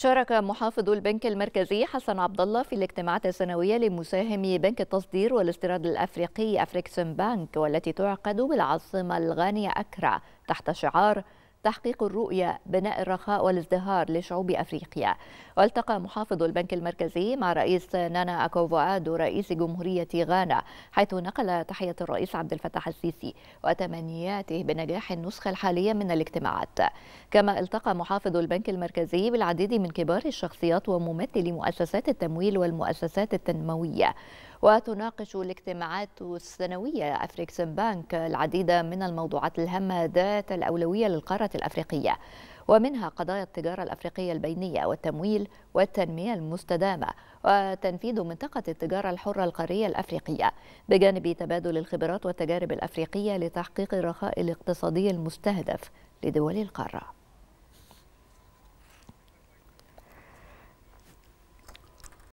شارك محافظ البنك المركزي حسن عبد الله في الاجتماعات السنويه لمساهمي بنك التصدير والاستيراد الافريقي افريكسون بانك والتي تعقد بالعاصمه الغانيه اكرا تحت شعار تحقيق الرؤية بناء الرخاء والازدهار لشعوب أفريقيا والتقى محافظ البنك المركزي مع رئيس نانا أكوفوادو رئيس جمهورية غانا حيث نقل تحية الرئيس عبد الفتاح السيسي وتمنياته بنجاح النسخة الحالية من الاجتماعات كما التقى محافظ البنك المركزي بالعديد من كبار الشخصيات وممثلي مؤسسات التمويل والمؤسسات التنموية وتناقش الاجتماعات السنوية أفريكسن بانك العديد من الموضوعات الهامة ذات الأولوية للقارة الأفريقية ومنها قضايا التجارة الأفريقية البينية والتمويل والتنمية المستدامة وتنفيذ منطقة التجارة الحرة القارية الأفريقية بجانب تبادل الخبرات والتجارب الأفريقية لتحقيق الرخاء الاقتصادي المستهدف لدول القاره